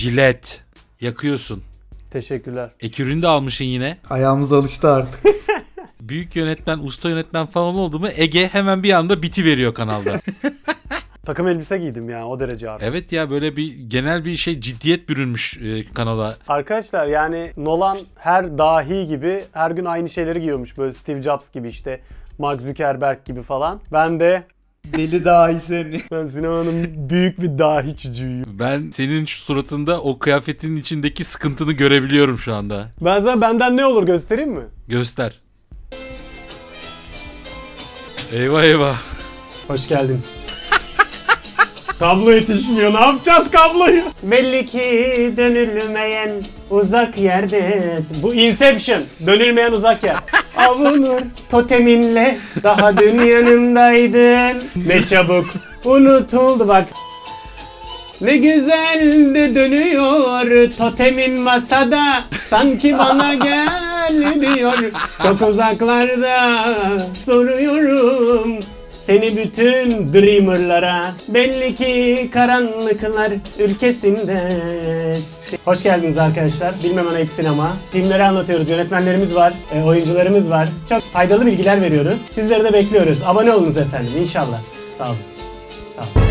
Jilet. Yakıyorsun. Teşekkürler. Ek ürünü de almışsın yine. Ayağımız alıştı artık. Büyük yönetmen, usta yönetmen falan oldu mu Ege hemen bir anda biti veriyor kanalda. Takım elbise giydim yani o derece abi. Evet ya böyle bir genel bir şey ciddiyet bürünmüş e, kanala. Arkadaşlar yani Nolan her dahi gibi her gün aynı şeyleri giyiyormuş. Böyle Steve Jobs gibi işte Mark Zuckerberg gibi falan. Ben de Deli dahi seni. Ben sinemanın büyük bir dahi çocuğuyum. Ben senin şu suratında o kıyafetin içindeki sıkıntını görebiliyorum şu anda. Ben sana benden ne olur göstereyim mi? Göster. Eyvah eyvah. Hoş geldiniz. Kablo yetişmiyor. Ne yapacağız kabloyu? Belli ki dönülmeyen uzak yerde. Bu Inception. Dönülmeyen uzak yer avunur toteminle Daha dün yanımdaydın Ne çabuk unutuldu bak ne güzel de dönüyor totemin masada Sanki bana gel diyor Çok uzaklarda soruyorum seni bütün dreamerlara belli ki karanlıklar ülkesinde Hoş geldiniz arkadaşlar. Bilmem ana hepsini ama Filmleri anlatıyoruz. Yönetmenlerimiz var, e, oyuncularımız var. Çok faydalı bilgiler veriyoruz. Sizleri de bekliyoruz. Abone olunuz efendim inşallah. Sağ olun. Sağ olun.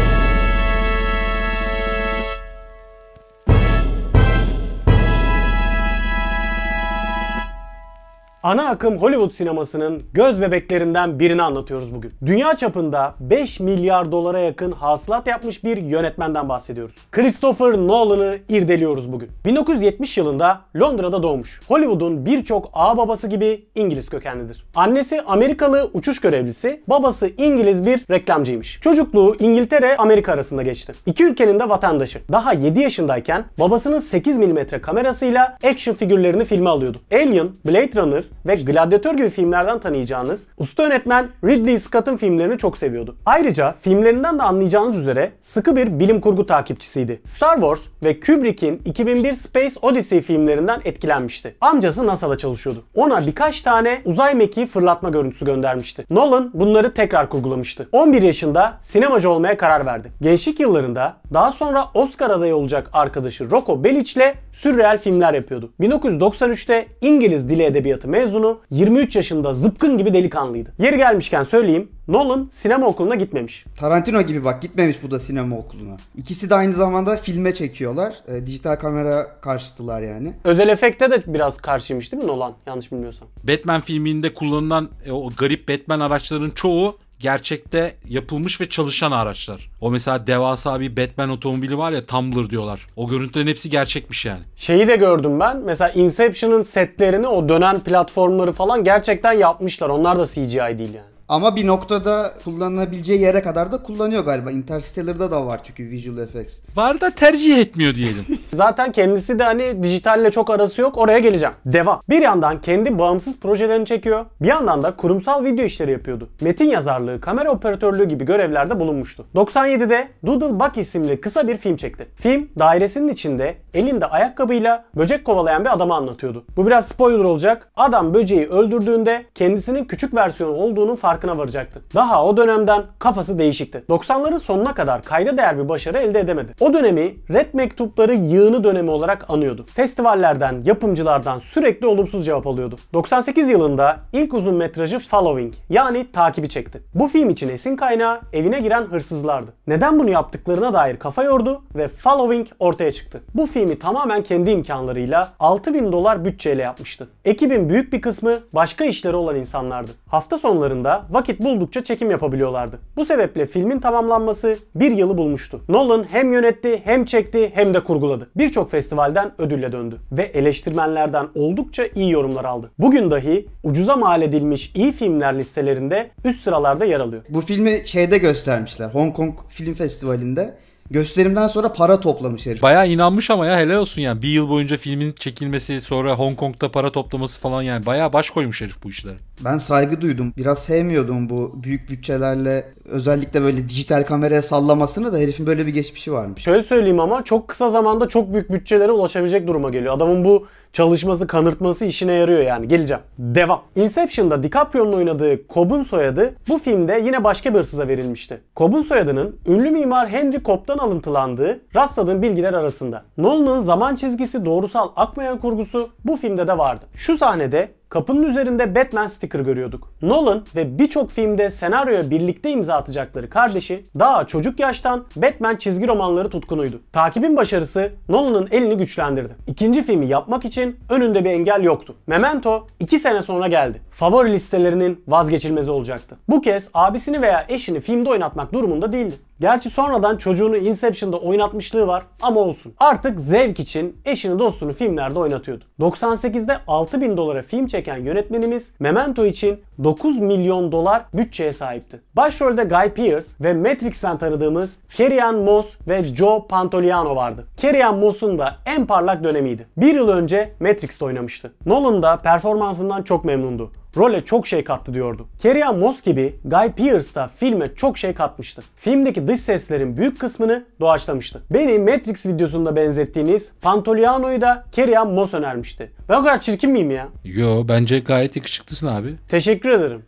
Ana akım Hollywood sinemasının göz bebeklerinden birini anlatıyoruz bugün. Dünya çapında 5 milyar dolara yakın hasılat yapmış bir yönetmenden bahsediyoruz. Christopher Nolan'ı irdeliyoruz bugün. 1970 yılında Londra'da doğmuş. Hollywood'un birçok ağ babası gibi İngiliz kökenlidir. Annesi Amerikalı uçuş görevlisi, babası İngiliz bir reklamcıymış. Çocukluğu İngiltere Amerika arasında geçti. İki ülkenin de vatandaşı. Daha 7 yaşındayken babasının 8 mm kamerasıyla action figürlerini filme alıyordu. Alien, Blade Runner, ve Gladyatör gibi filmlerden tanıyacağınız usta yönetmen Ridley Scott'ın filmlerini çok seviyordu. Ayrıca filmlerinden de anlayacağınız üzere sıkı bir bilim kurgu takipçisiydi. Star Wars ve Kubrick'in 2001 Space Odyssey filmlerinden etkilenmişti. Amcası NASA'da çalışıyordu. Ona birkaç tane uzay mekiği fırlatma görüntüsü göndermişti. Nolan bunları tekrar kurgulamıştı. 11 yaşında sinemacı olmaya karar verdi. Gençlik yıllarında daha sonra Oscar adayı olacak arkadaşı Rocco Bellic'le sürreal filmler yapıyordu. 1993'te İngiliz Dili Edebiyatı mezunu, 23 yaşında zıpkın gibi delikanlıydı. Yeri gelmişken söyleyeyim Nolan sinema okuluna gitmemiş. Tarantino gibi bak gitmemiş bu da sinema okuluna. İkisi de aynı zamanda filme çekiyorlar. E, dijital kamera karşıtılar yani. Özel efekte de biraz karşıymış değil mi Nolan? Yanlış bilmiyorsam. Batman filminde kullanılan e, o garip Batman araçlarının çoğu gerçekte yapılmış ve çalışan araçlar. O mesela devasa bir Batman otomobili var ya Tumblr diyorlar. O görüntülerin hepsi gerçekmiş yani. Şeyi de gördüm ben. Mesela Inception'ın setlerini o dönen platformları falan gerçekten yapmışlar. Onlar da CGI değil yani. Ama bir noktada kullanılabileceği yere kadar da kullanıyor galiba. Interstellar'da da var çünkü visual effects. Var da tercih etmiyor diyelim. Zaten kendisi de hani dijitalle çok arası yok. Oraya geleceğim. Devam. Bir yandan kendi bağımsız projelerini çekiyor. Bir yandan da kurumsal video işleri yapıyordu. Metin yazarlığı, kamera operatörlüğü gibi görevlerde bulunmuştu. 97'de Doodle Bug isimli kısa bir film çekti. Film dairesinin içinde elinde ayakkabıyla böcek kovalayan bir adamı anlatıyordu. Bu biraz spoiler olacak. Adam böceği öldürdüğünde kendisinin küçük versiyonu olduğunun farkında farkına varacaktı. Daha o dönemden kafası değişikti. 90'ların sonuna kadar kayda değer bir başarı elde edemedi. O dönemi Red Mektupları yığını dönemi olarak anıyordu. Festivallerden, yapımcılardan sürekli olumsuz cevap alıyordu. 98 yılında ilk uzun metrajı Following yani takibi çekti. Bu film için esin kaynağı evine giren hırsızlardı. Neden bunu yaptıklarına dair kafa yordu ve Following ortaya çıktı. Bu filmi tamamen kendi imkanlarıyla 6000 dolar bütçeyle yapmıştı. Ekibin büyük bir kısmı başka işleri olan insanlardı. Hafta sonlarında vakit buldukça çekim yapabiliyorlardı. Bu sebeple filmin tamamlanması bir yılı bulmuştu. Nolan hem yönetti hem çekti hem de kurguladı. Birçok festivalden ödülle döndü ve eleştirmenlerden oldukça iyi yorumlar aldı. Bugün dahi ucuza mal edilmiş iyi filmler listelerinde üst sıralarda yer alıyor. Bu filmi şeyde göstermişler. Hong Kong Film Festivali'nde Gösterimden sonra para toplamış herif. Baya inanmış ama ya helal olsun yani. Bir yıl boyunca filmin çekilmesi sonra Hong Kong'da para toplaması falan yani. baya baş koymuş herif bu işlere. Ben saygı duydum. Biraz sevmiyordum bu büyük bütçelerle özellikle böyle dijital kameraya sallamasını da herifin böyle bir geçmişi varmış. Şöyle söyleyeyim ama çok kısa zamanda çok büyük bütçelere ulaşabilecek duruma geliyor. Adamın bu çalışması, kanırtması işine yarıyor yani. Geleceğim. Devam. Inception'da DiCaprio'nun oynadığı Cobb'un soyadı bu filmde yine başka bir hırsıza verilmişti. Cobb'un soyadının ünlü mimar Henry Cobb'dan alıntılandığı rastladığım bilgiler arasında. Nolan'ın zaman çizgisi, doğrusal akmayan kurgusu bu filmde de vardı. Şu sahnede Kapının üzerinde Batman sticker görüyorduk. Nolan ve birçok filmde senaryoya birlikte imza atacakları kardeşi daha çocuk yaştan Batman çizgi romanları tutkunuydu. Takibin başarısı Nolan'ın elini güçlendirdi. İkinci filmi yapmak için önünde bir engel yoktu. Memento 2 sene sonra geldi. Favori listelerinin vazgeçilmezi olacaktı. Bu kez abisini veya eşini filmde oynatmak durumunda değildi. Gerçi sonradan çocuğunu Inception'da oynatmışlığı var ama olsun. Artık zevk için eşini dostunu filmlerde oynatıyordu. 98'de 6000 dolara film çek çeken yönetmenimiz Memento için 9 milyon dolar bütçeye sahipti. Başrolde Guy Pearce ve Matrix'ten tanıdığımız Kerrian Moss ve Joe Pantoliano vardı. Kerrian Moss'un da en parlak dönemiydi. Bir yıl önce Matrix'te oynamıştı. Nolan da performansından çok memnundu role çok şey kattı diyordu. Kerrian Moss gibi Guy Pearce da filme çok şey katmıştı. Filmdeki dış seslerin büyük kısmını doğaçlamıştı. Beni Matrix videosunda benzettiğiniz Pantoliano'yu da Kerrian Moss önermişti. Ben o kadar çirkin miyim ya? Yo bence gayet yakışıklısın abi. Teşekkür Teşekkür ederim.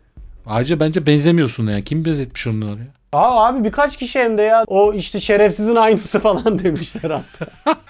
Ayrıca bence benzemiyorsun ya. Kim benzetmiş onları ya? Aa abi birkaç kişi hem de ya. O işte şerefsizin aynısı falan demişler hatta.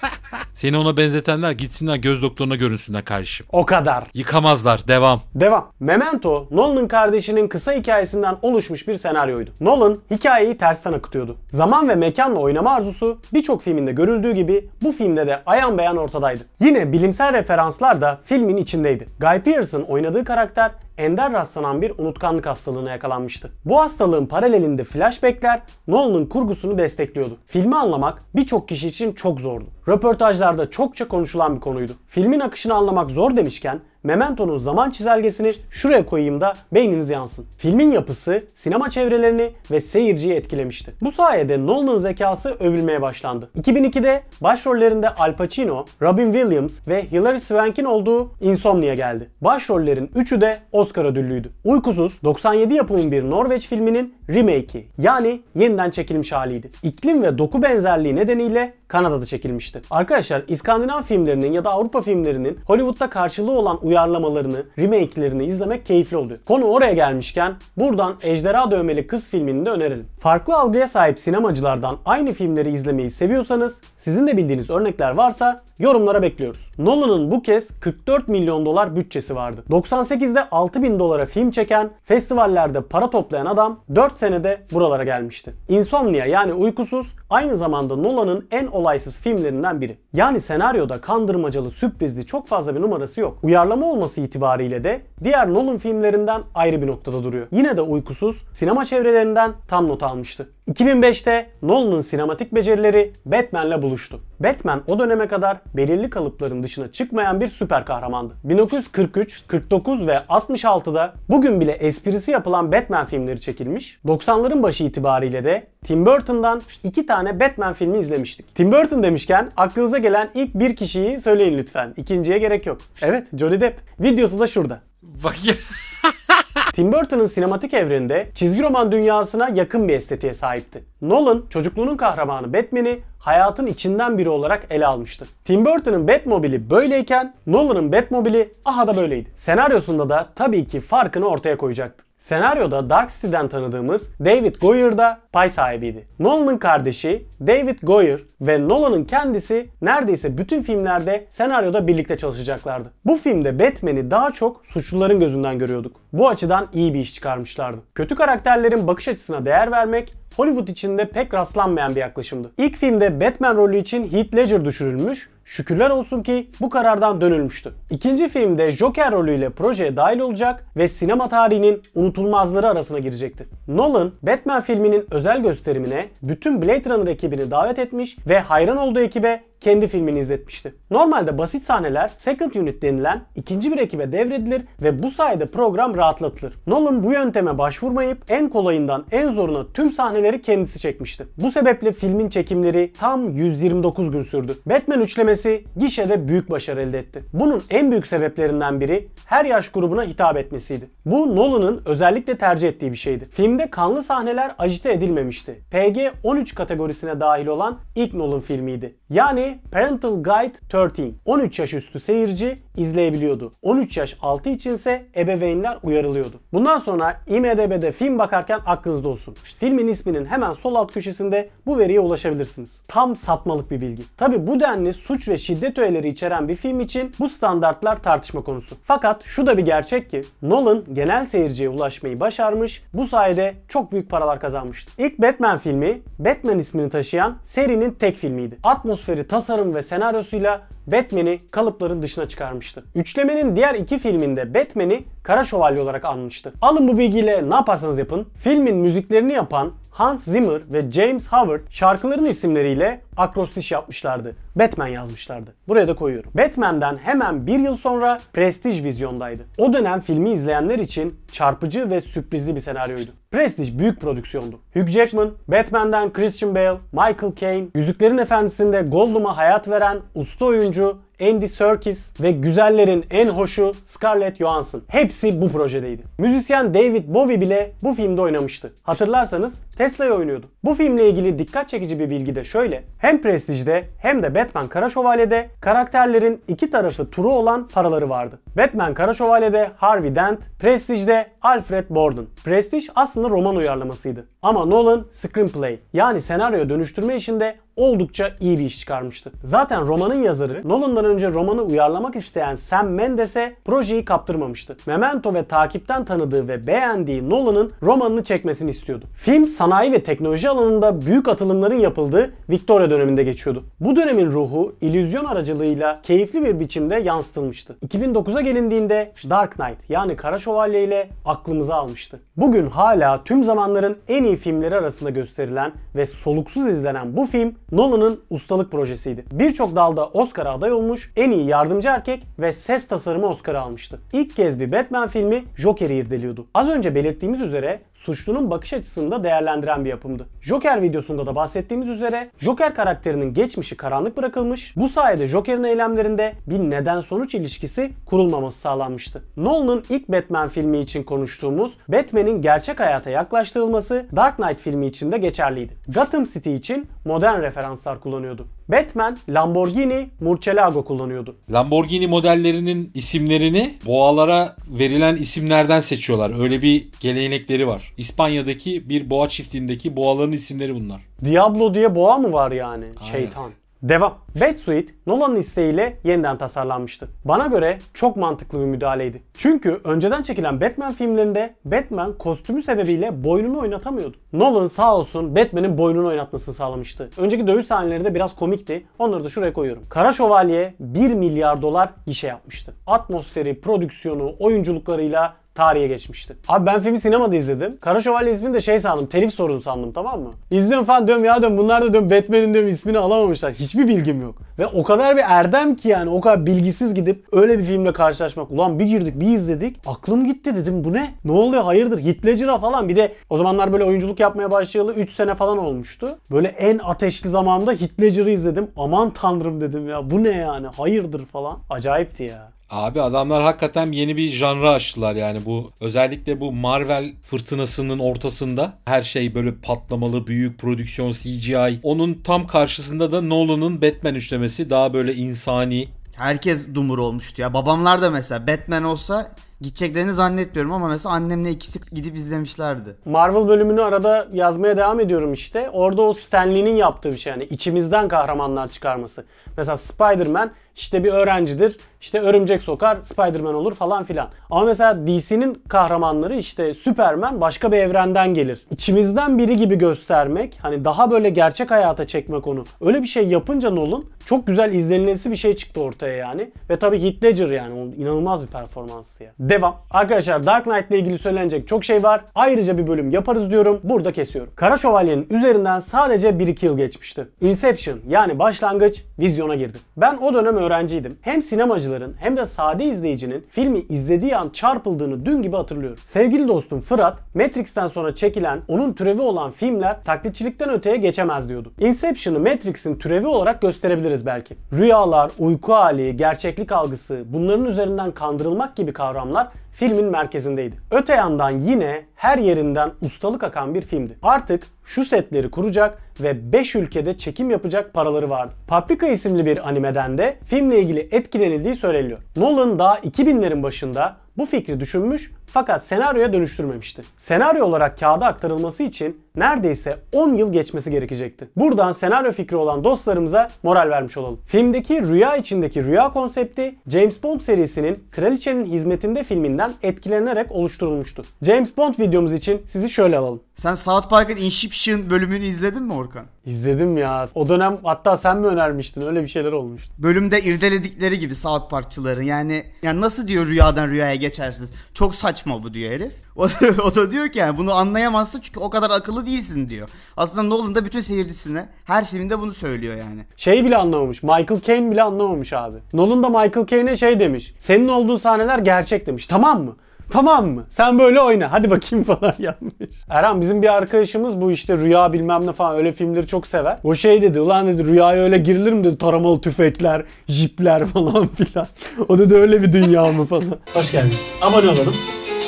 Seni ona benzetenler gitsinler göz doktoruna görünsünler kardeşim. O kadar. Yıkamazlar. Devam. Devam. Memento, Nolan kardeşinin kısa hikayesinden oluşmuş bir senaryoydu. Nolan hikayeyi tersten akıtıyordu. Zaman ve mekanla oynama arzusu birçok filminde görüldüğü gibi bu filmde de ayan beyan ortadaydı. Yine bilimsel referanslar da filmin içindeydi. Guy Pearce'ın oynadığı karakter ender rastlanan bir unutkanlık hastalığına yakalanmıştı. Bu hastalığın paralelinde flashbackler Nolan'ın kurgusunu destekliyordu. Filmi anlamak birçok kişi için çok zordu röportajlarda çokça konuşulan bir konuydu. Filmin akışını anlamak zor demişken Memento'nun zaman çizelgesini şuraya koyayım da beyniniz yansın. Filmin yapısı sinema çevrelerini ve seyirciyi etkilemişti. Bu sayede Nolan'ın zekası övülmeye başlandı. 2002'de başrollerinde Al Pacino, Robin Williams ve Hilary Swank'in olduğu Insomnia geldi. Başrollerin üçü de Oscar ödüllüydü. Uykusuz 97 yapımın bir Norveç filminin remake'i yani yeniden çekilmiş haliydi. İklim ve doku benzerliği nedeniyle Kanada'da çekilmişti. Arkadaşlar İskandinav filmlerinin ya da Avrupa filmlerinin Hollywood'da karşılığı olan uyarlamalarını, remake'lerini izlemek keyifli oldu. Konu oraya gelmişken buradan Ejderha Dövmeli Kız filmini de önerelim. Farklı algıya sahip sinemacılardan aynı filmleri izlemeyi seviyorsanız sizin de bildiğiniz örnekler varsa Yorumlara bekliyoruz. Nolan'ın bu kez 44 milyon dolar bütçesi vardı. 98'de 6 bin dolara film çeken, festivallerde para toplayan adam 4 senede buralara gelmişti. Insomnia yani uykusuz aynı zamanda Nolan'ın en olaysız filmlerinden biri. Yani senaryoda kandırmacalı, sürprizli çok fazla bir numarası yok. Uyarlama olması itibariyle de diğer Nolan filmlerinden ayrı bir noktada duruyor. Yine de uykusuz sinema çevrelerinden tam not almıştı. 2005'te Nolan'ın sinematik becerileri Batman'le buluştu. Batman o döneme kadar belirli kalıpların dışına çıkmayan bir süper kahramandı. 1943, 49 ve 66'da bugün bile esprisi yapılan Batman filmleri çekilmiş. 90'ların başı itibariyle de Tim Burton'dan iki tane Batman filmi izlemiştik. Tim Burton demişken aklınıza gelen ilk bir kişiyi söyleyin lütfen. İkinciye gerek yok. Evet Johnny Depp. Videosu da şurada. Bak ya. Tim Burton'ın sinematik evreninde çizgi roman dünyasına yakın bir estetiğe sahipti. Nolan çocukluğunun kahramanı Batman'i hayatın içinden biri olarak ele almıştı. Tim Burton'ın Batmobile'i böyleyken Nolan'ın Batmobile'i aha da böyleydi. Senaryosunda da tabii ki farkını ortaya koyacaktı. Senaryoda Dark City'den tanıdığımız David Goyer da pay sahibiydi. Nolan'ın kardeşi David Goyer ve Nolan'ın kendisi neredeyse bütün filmlerde senaryoda birlikte çalışacaklardı. Bu filmde Batman'i daha çok suçluların gözünden görüyorduk. Bu açıdan iyi bir iş çıkarmışlardı. Kötü karakterlerin bakış açısına değer vermek Hollywood içinde pek rastlanmayan bir yaklaşımdı. İlk filmde Batman rolü için Heath Ledger düşürülmüş Şükürler olsun ki bu karardan dönülmüştü. İkinci filmde Joker rolüyle projeye dahil olacak ve sinema tarihinin unutulmazları arasına girecekti. Nolan, Batman filminin özel gösterimine bütün Blade Runner ekibini davet etmiş ve hayran olduğu ekibe kendi filmini izletmişti. Normalde basit sahneler second unit denilen ikinci bir ekibe devredilir ve bu sayede program rahatlatılır. Nolan bu yönteme başvurmayıp en kolayından en zoruna tüm sahneleri kendisi çekmişti. Bu sebeple filmin çekimleri tam 129 gün sürdü. Batman üçleme gelmesi gişede büyük başarı elde etti. Bunun en büyük sebeplerinden biri her yaş grubuna hitap etmesiydi. Bu Nolan'ın özellikle tercih ettiği bir şeydi. Filmde kanlı sahneler ajite edilmemişti. PG-13 kategorisine dahil olan ilk Nolan filmiydi. Yani Parental Guide 13 13 yaş üstü seyirci izleyebiliyordu. 13 yaş altı içinse ebeveynler uyarılıyordu. Bundan sonra IMDB'de film bakarken aklınızda olsun. Filmin isminin hemen sol alt köşesinde bu veriye ulaşabilirsiniz. Tam satmalık bir bilgi. Tabi bu denli suç ve şiddet öğeleri içeren bir film için bu standartlar tartışma konusu. Fakat şu da bir gerçek ki Nolan genel seyirciye ulaşmayı başarmış. Bu sayede çok büyük paralar kazanmıştı. İlk Batman filmi Batman ismini taşıyan serinin tek filmiydi. Atmos atmosferi, tasarım ve senaryosuyla Batman'i kalıpların dışına çıkarmıştı. Üçlemenin diğer iki filminde Batman'i Kara Şövalye olarak anmıştı. Alın bu bilgiyle ne yaparsanız yapın. Filmin müziklerini yapan Hans Zimmer ve James Howard şarkıların isimleriyle akrostiş yapmışlardı. Batman yazmışlardı. Buraya da koyuyorum. Batman'den hemen bir yıl sonra Prestige vizyondaydı. O dönem filmi izleyenler için çarpıcı ve sürprizli bir senaryoydu. Prestige büyük prodüksiyondu. Hugh Jackman, Batman'den Christian Bale, Michael Caine, Yüzüklerin Efendisi'nde Gollum'a hayat veren usta oyuncu Andy Serkis ve güzellerin en hoşu Scarlett Johansson. Hepsi bu projedeydi. Müzisyen David Bowie bile bu filmde oynamıştı. Hatırlarsanız Tesla'yı oynuyordu. Bu filmle ilgili dikkat çekici bir bilgi de şöyle. Hem Prestige'de hem de Batman Kara Şövalye'de karakterlerin iki tarafı turu olan paraları vardı. Batman Kara Şövalye'de Harvey Dent, Prestige'de Alfred Borden. Prestige aslında roman uyarlamasıydı. Ama Nolan screenplay yani senaryoya dönüştürme işinde oldukça iyi bir iş çıkarmıştı. Zaten romanın yazarı Nolan'dan önce romanı uyarlamak isteyen Sam Mendes'e projeyi kaptırmamıştı. Memento ve takipten tanıdığı ve beğendiği Nolan'ın romanını çekmesini istiyordu. Film sanayi ve teknoloji alanında büyük atılımların yapıldığı Victoria döneminde geçiyordu. Bu dönemin ruhu illüzyon aracılığıyla keyifli bir biçimde yansıtılmıştı. 2009'a gelindiğinde Dark Knight yani Kara Şövalye ile aklımıza almıştı. Bugün hala tüm zamanların en iyi filmleri arasında gösterilen ve soluksuz izlenen bu film Nolan'ın ustalık projesiydi. Birçok dalda Oscar aday olmuş, en iyi yardımcı erkek ve ses tasarımı Oscar almıştı. İlk kez bir Batman filmi Joker'i irdeliyordu. Az önce belirttiğimiz üzere suçlunun bakış açısını da değerlendiren bir yapımdı. Joker videosunda da bahsettiğimiz üzere Joker karakterinin geçmişi karanlık bırakılmış, bu sayede Joker'in eylemlerinde bir neden-sonuç ilişkisi kurulmaması sağlanmıştı. Nolan'ın ilk Batman filmi için konuştuğumuz Batman'in gerçek hayata yaklaştırılması Dark Knight filmi için de geçerliydi. Gotham City için modern referans referanslar kullanıyordu. Batman, Lamborghini, Murcielago kullanıyordu. Lamborghini modellerinin isimlerini boğalara verilen isimlerden seçiyorlar. Öyle bir gelenekleri var. İspanya'daki bir boğa çiftliğindeki boğaların isimleri bunlar. Diablo diye boğa mı var yani? Aynen. Şeytan. Devam. Batsuit Nolan'ın isteğiyle yeniden tasarlanmıştı. Bana göre çok mantıklı bir müdahaleydi. Çünkü önceden çekilen Batman filmlerinde Batman kostümü sebebiyle boynunu oynatamıyordu. Nolan sağ olsun Batman'in boynunu oynatmasını sağlamıştı. Önceki dövüş sahneleri de biraz komikti. Onları da şuraya koyuyorum. Kara Şövalye 1 milyar dolar gişe yapmıştı. Atmosferi, prodüksiyonu, oyunculuklarıyla tarihe geçmişti. Abi ben filmi sinemada izledim. Kara Şövalye ismini de şey sandım. Telif sorunu sandım tamam mı? İzliyorum falan diyorum ya diyorum bunlar da diyorum Batman'in diyorum ismini alamamışlar. Hiçbir bilgim yok. Ve o kadar bir erdem ki yani o kadar bilgisiz gidip öyle bir filmle karşılaşmak. Ulan bir girdik bir izledik. Aklım gitti dedim bu ne? Ne oluyor hayırdır? Hitlecira falan. Bir de o zamanlar böyle oyunculuk yapmaya başlayalı 3 sene falan olmuştu. Böyle en ateşli zamanda Hitlecir'ı izledim. Aman tanrım dedim ya bu ne yani hayırdır falan. Acayipti ya. Abi adamlar hakikaten yeni bir janra açtılar yani. Yani bu özellikle bu Marvel fırtınasının ortasında her şey böyle patlamalı, büyük prodüksiyon, CGI. Onun tam karşısında da Nolan'ın Batman üçlemesi daha böyle insani. Herkes dumur olmuştu ya. Babamlar da mesela Batman olsa gideceklerini zannetmiyorum ama mesela annemle ikisi gidip izlemişlerdi. Marvel bölümünü arada yazmaya devam ediyorum işte. Orada o Stan Lee'nin yaptığı bir şey yani içimizden kahramanlar çıkarması. Mesela Spider-Man işte bir öğrencidir, işte örümcek sokar, Spider-Man olur falan filan. Ama mesela DC'nin kahramanları işte Superman başka bir evrenden gelir. İçimizden biri gibi göstermek, hani daha böyle gerçek hayata çekmek onu. Öyle bir şey yapınca Nolan çok güzel izlenilesi bir şey çıktı ortaya yani. Ve tabii Heath Ledger yani o inanılmaz bir performanstı ya. Devam. Arkadaşlar Dark Knight ile ilgili söylenecek çok şey var. Ayrıca bir bölüm yaparız diyorum. Burada kesiyorum. Kara Şövalye'nin üzerinden sadece 1-2 yıl geçmişti. Inception yani başlangıç vizyona girdi. Ben o dönem öğrenciydim. Hem sinemacıların hem de sade izleyicinin filmi izlediği an çarpıldığını dün gibi hatırlıyorum. Sevgili dostum Fırat, Matrix'ten sonra çekilen onun türevi olan filmler taklitçilikten öteye geçemez diyordu. Inception'ı Matrix'in türevi olarak gösterebiliriz belki. Rüyalar, uyku hali, gerçeklik algısı, bunların üzerinden kandırılmak gibi kavramlar filmin merkezindeydi. Öte yandan yine her yerinden ustalık akan bir filmdi. Artık şu setleri kuracak ve 5 ülkede çekim yapacak paraları vardı. Paprika isimli bir animeden de filmle ilgili etkilenildiği söyleniyor. Nolan daha 2000'lerin başında bu fikri düşünmüş fakat senaryoya dönüştürmemişti. Senaryo olarak kağıda aktarılması için neredeyse 10 yıl geçmesi gerekecekti. Buradan senaryo fikri olan dostlarımıza moral vermiş olalım. Filmdeki rüya içindeki rüya konsepti James Bond serisinin Kraliçenin Hizmetinde filminden etkilenerek oluşturulmuştu. James Bond videomuz için sizi şöyle alalım. Sen South Park'ın Inception bölümünü izledin mi Orkan? İzledim ya. O dönem hatta sen mi önermiştin? Öyle bir şeyler olmuştu. Bölümde irdeledikleri gibi South Parkçıların yani yani nasıl diyor rüyadan rüyaya geçersiniz. Çok saçma bu diyor herif. O, o da diyor ki yani bunu anlayamazsın çünkü o kadar akıllı değilsin diyor. Aslında Nolan da bütün seyircisine her filminde bunu söylüyor yani. Şey bile anlamamış. Michael Caine bile anlamamış abi. Nolan da Michael Caine'e şey demiş. Senin olduğu sahneler gerçek demiş. Tamam mı? Tamam mı? Sen böyle oyna. Hadi bakayım falan yapmış. Erhan bizim bir arkadaşımız bu işte rüya bilmem ne falan öyle filmleri çok sever. O şey dedi ulan dedi rüyaya öyle girilir mi dedi taramalı tüfekler, jipler falan filan. O dedi öyle bir dünya mı falan. Hoş geldiniz. Abone olalım.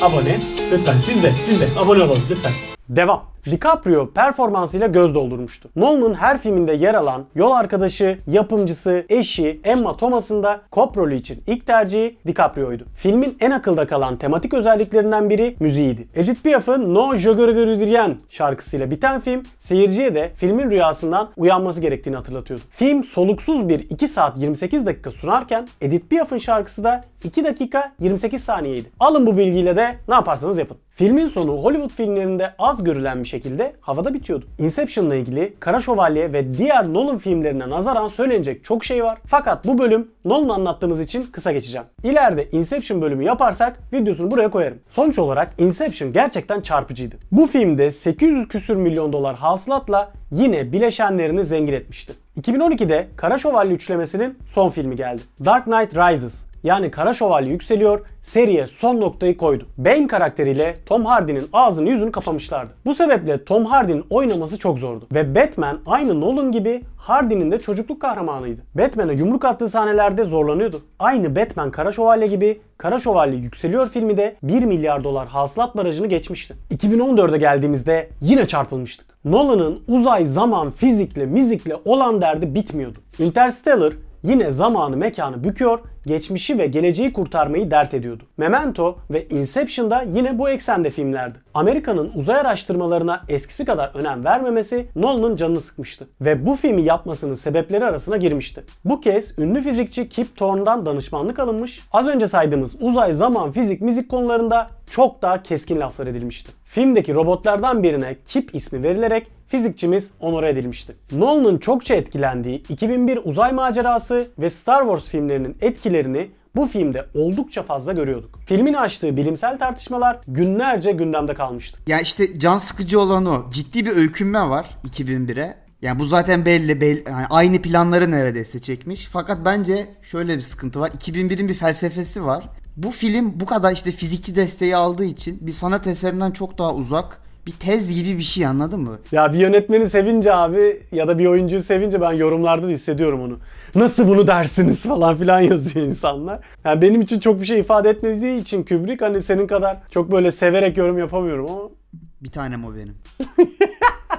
Abone. Lütfen siz de siz de abone olalım lütfen. Devam. DiCaprio performansıyla göz doldurmuştu. Nolan'ın her filminde yer alan yol arkadaşı, yapımcısı, eşi Emma Thomas'ın da kop rolü için ilk tercihi DiCaprio'ydu. Filmin en akılda kalan tematik özelliklerinden biri müziğiydi. Edith Piaf'ın No Je Gregorian şarkısıyla biten film seyirciye de filmin rüyasından uyanması gerektiğini hatırlatıyordu. Film soluksuz bir 2 saat 28 dakika sunarken Edith Piaf'ın şarkısı da 2 dakika 28 saniyeydi. Alın bu bilgiyle de ne yaparsanız yapın. Filmin sonu Hollywood filmlerinde az görülen bir şekilde havada bitiyordu. Inception'la ilgili Kara Şövalye ve diğer Nolan filmlerine nazaran söylenecek çok şey var. Fakat bu bölüm Nolan anlattığımız için kısa geçeceğim. İleride Inception bölümü yaparsak videosunu buraya koyarım. Sonuç olarak Inception gerçekten çarpıcıydı. Bu filmde 800 küsür milyon dolar hasılatla yine bileşenlerini zengin etmişti. 2012'de Kara Şövalye üçlemesinin son filmi geldi. Dark Knight Rises yani Kara Şövalye yükseliyor, seriye son noktayı koydu. Bane karakteriyle Tom Hardy'nin ağzını yüzünü kapamışlardı. Bu sebeple Tom Hardy'nin oynaması çok zordu. Ve Batman aynı Nolan gibi Hardy'nin de çocukluk kahramanıydı. Batman'e yumruk attığı sahnelerde zorlanıyordu. Aynı Batman Kara Şövalye gibi Kara Şövalye Yükseliyor filmi de 1 milyar dolar hasılat barajını geçmişti. 2014'e geldiğimizde yine çarpılmıştık. Nolan'ın uzay, zaman, fizikle, müzikle olan derdi bitmiyordu. Interstellar yine zamanı mekanı büküyor, geçmişi ve geleceği kurtarmayı dert ediyordu. Memento ve Inception'da yine bu eksende filmlerdi. Amerika'nın uzay araştırmalarına eskisi kadar önem vermemesi Nolan'ın canını sıkmıştı ve bu filmi yapmasının sebepleri arasına girmişti. Bu kez ünlü fizikçi Kip Thorne'dan danışmanlık alınmış, az önce saydığımız uzay, zaman, fizik, müzik konularında çok daha keskin laflar edilmişti. Filmdeki robotlardan birine Kip ismi verilerek fizikçimiz onore edilmişti. Nolan'ın çokça etkilendiği 2001 uzay macerası ve Star Wars filmlerinin etkilerini bu filmde oldukça fazla görüyorduk. Filmin açtığı bilimsel tartışmalar günlerce gündemde kalmıştı. Ya işte can sıkıcı olan o. Ciddi bir öykünme var 2001'e. Yani bu zaten belli, belli yani aynı planları neredeyse çekmiş. Fakat bence şöyle bir sıkıntı var. 2001'in bir felsefesi var. Bu film bu kadar işte fizikçi desteği aldığı için bir sanat eserinden çok daha uzak bir tez gibi bir şey anladın mı? Ya bir yönetmeni sevince abi ya da bir oyuncuyu sevince ben yorumlarda da hissediyorum onu. Nasıl bunu dersiniz falan filan yazıyor insanlar. Yani benim için çok bir şey ifade etmediği için Kubrick hani senin kadar çok böyle severek yorum yapamıyorum ama. Bir tanem o benim.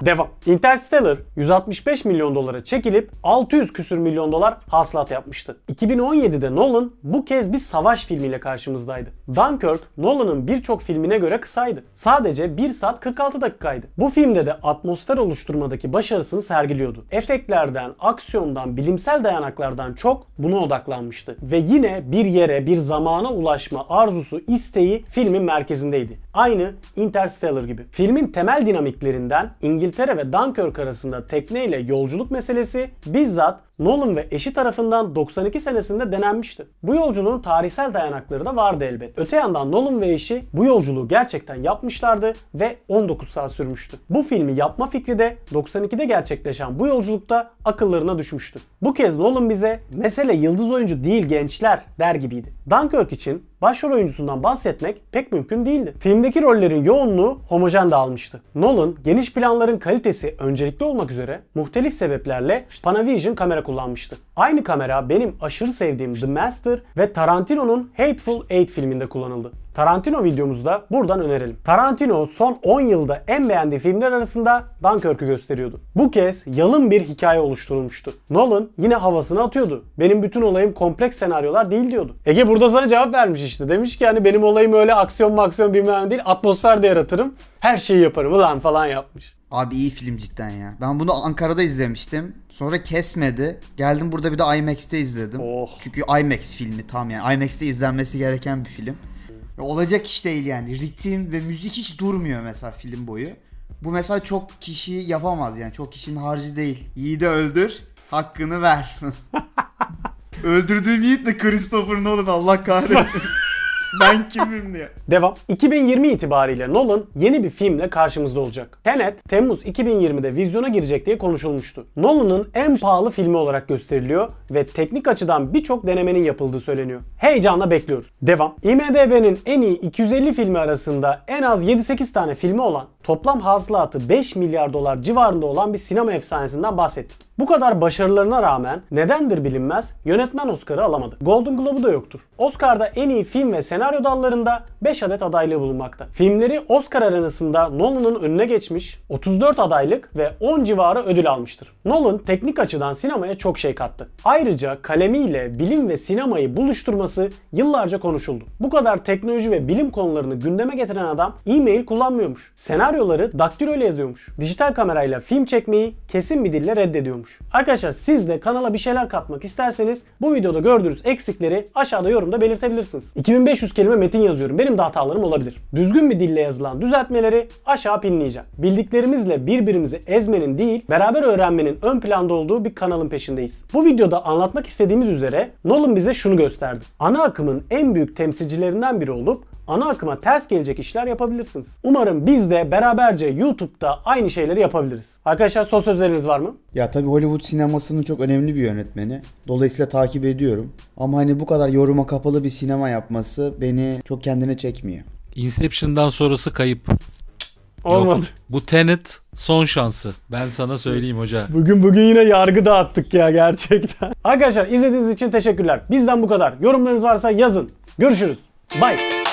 Devam. Interstellar 165 milyon dolara çekilip 600 küsür milyon dolar hasılat yapmıştı. 2017'de Nolan bu kez bir savaş filmiyle karşımızdaydı. Dunkirk Nolan'ın birçok filmine göre kısaydı. Sadece 1 saat 46 dakikaydı. Bu filmde de atmosfer oluşturmadaki başarısını sergiliyordu. Efektlerden, aksiyondan, bilimsel dayanaklardan çok buna odaklanmıştı. Ve yine bir yere, bir zamana ulaşma arzusu, isteği filmin merkezindeydi. Aynı Interstellar gibi. Filmin temel dinamiklerinden İngiliz İngiltere ve Dunkirk arasında tekneyle yolculuk meselesi bizzat Nolan ve eşi tarafından 92 senesinde denenmişti. Bu yolculuğun tarihsel dayanakları da vardı elbet. Öte yandan Nolan ve eşi bu yolculuğu gerçekten yapmışlardı ve 19 saat sürmüştü. Bu filmi yapma fikri de 92'de gerçekleşen bu yolculukta akıllarına düşmüştü. Bu kez Nolan bize mesele yıldız oyuncu değil gençler der gibiydi. Dunkirk için başrol oyuncusundan bahsetmek pek mümkün değildi. Filmdeki rollerin yoğunluğu homojen dağılmıştı. Nolan geniş planların kalitesi öncelikli olmak üzere muhtelif sebeplerle Panavision kamera kullanmıştı. Aynı kamera benim aşırı sevdiğim The Master ve Tarantino'nun Hateful Eight filminde kullanıldı. Tarantino videomuzu da buradan önerelim. Tarantino son 10 yılda en beğendiği filmler arasında Dunkirk'ü gösteriyordu. Bu kez yalın bir hikaye oluşturulmuştu. Nolan yine havasını atıyordu. Benim bütün olayım kompleks senaryolar değil diyordu. Ege burada sana cevap vermiş işte. Demiş ki yani benim olayım öyle aksiyon maksiyon bilmem değil atmosfer de yaratırım. Her şeyi yaparım ulan falan yapmış. Abi iyi film cidden ya. Ben bunu Ankara'da izlemiştim. Sonra kesmedi. Geldim burada bir de IMAX'te izledim. Oh. Çünkü IMAX filmi tam yani. IMAX'te izlenmesi gereken bir film. Ya olacak iş değil yani. Ritim ve müzik hiç durmuyor mesela film boyu. Bu mesela çok kişi yapamaz yani. Çok kişinin harcı değil. de öldür, hakkını ver. Öldürdüğüm Yiğit de Christopher Nolan Allah kahretsin ben kimim diye. Devam. 2020 itibariyle Nolan yeni bir filmle karşımızda olacak. Tenet, Temmuz 2020'de vizyona girecek diye konuşulmuştu. Nolan'ın en pahalı filmi olarak gösteriliyor ve teknik açıdan birçok denemenin yapıldığı söyleniyor. Heyecanla bekliyoruz. Devam. IMDB'nin en iyi 250 filmi arasında en az 7-8 tane filmi olan toplam hasılatı 5 milyar dolar civarında olan bir sinema efsanesinden bahsettik. Bu kadar başarılarına rağmen nedendir bilinmez yönetmen Oscar'ı alamadı. Golden Globe'u da yoktur. Oscar'da en iyi film ve senaryo senaryo dallarında 5 adet adaylığı bulunmakta. Filmleri Oscar arenasında Nolan'ın önüne geçmiş 34 adaylık ve 10 civarı ödül almıştır. Nolan teknik açıdan sinemaya çok şey kattı. Ayrıca kalemiyle bilim ve sinemayı buluşturması yıllarca konuşuldu. Bu kadar teknoloji ve bilim konularını gündeme getiren adam e-mail kullanmıyormuş. Senaryoları daktilo ile yazıyormuş. Dijital kamerayla film çekmeyi kesin bir dille reddediyormuş. Arkadaşlar siz de kanala bir şeyler katmak isterseniz bu videoda gördüğünüz eksikleri aşağıda yorumda belirtebilirsiniz. 2500 500 kelime metin yazıyorum. Benim de hatalarım olabilir. Düzgün bir dille yazılan düzeltmeleri aşağı pinleyeceğim. Bildiklerimizle birbirimizi ezmenin değil, beraber öğrenmenin ön planda olduğu bir kanalın peşindeyiz. Bu videoda anlatmak istediğimiz üzere Nolan bize şunu gösterdi. Ana akımın en büyük temsilcilerinden biri olup ana akıma ters gelecek işler yapabilirsiniz. Umarım biz de beraberce YouTube'da aynı şeyleri yapabiliriz. Arkadaşlar son sözleriniz var mı? Ya tabii Hollywood sinemasının çok önemli bir yönetmeni. Dolayısıyla takip ediyorum. Ama hani bu kadar yoruma kapalı bir sinema yapması beni çok kendine çekmiyor. Inception'dan sonrası kayıp. Olmadı. Yok, bu Tenet son şansı. Ben sana söyleyeyim hoca. Bugün bugün yine yargı dağıttık ya gerçekten. Arkadaşlar izlediğiniz için teşekkürler. Bizden bu kadar. Yorumlarınız varsa yazın. Görüşürüz. Bye.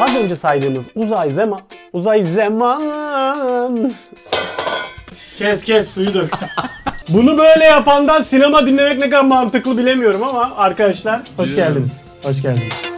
Az önce saydığımız uzay zaman... Uzay zaman... Kes kes suyu dök. Bunu böyle yapandan sinema dinlemek ne kadar mantıklı bilemiyorum ama arkadaşlar hoş Biliyorum. geldiniz. Hoş geldiniz.